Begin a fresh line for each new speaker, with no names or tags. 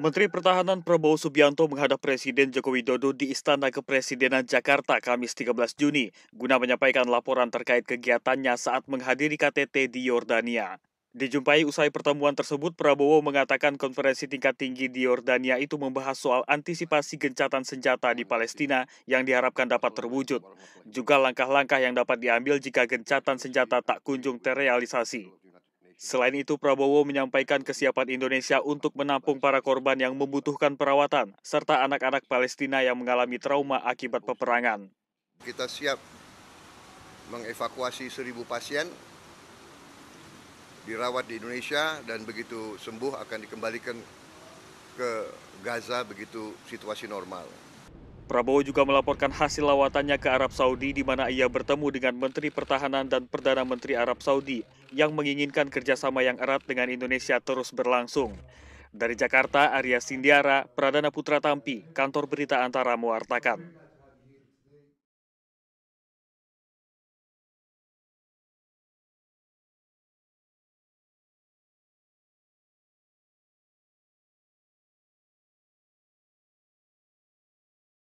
Menteri Pertahanan Prabowo Subianto menghadap Presiden Joko Widodo di Istana Kepresidenan Jakarta Kamis 13 Juni guna menyampaikan laporan terkait kegiatannya saat menghadiri KTT di Yordania. Dijumpai usai pertemuan tersebut, Prabowo mengatakan konferensi tingkat tinggi di Yordania itu membahas soal antisipasi gencatan senjata di Palestina yang diharapkan dapat terwujud, juga langkah-langkah yang dapat diambil jika gencatan senjata tak kunjung terrealisasi. Selain itu, Prabowo menyampaikan kesiapan Indonesia untuk menampung para korban yang membutuhkan perawatan, serta anak-anak Palestina yang mengalami trauma akibat peperangan.
Kita siap mengevakuasi seribu pasien, dirawat di Indonesia, dan begitu sembuh akan dikembalikan ke Gaza begitu situasi
normal. Prabowo juga melaporkan hasil lawatannya ke Arab Saudi di mana ia bertemu dengan Menteri Pertahanan dan Perdana Menteri Arab Saudi yang menginginkan kerjasama yang erat dengan Indonesia terus berlangsung. Dari Jakarta, Arya Sindiara, Pradana Putra Tampi, Kantor Berita Antara mewartakan.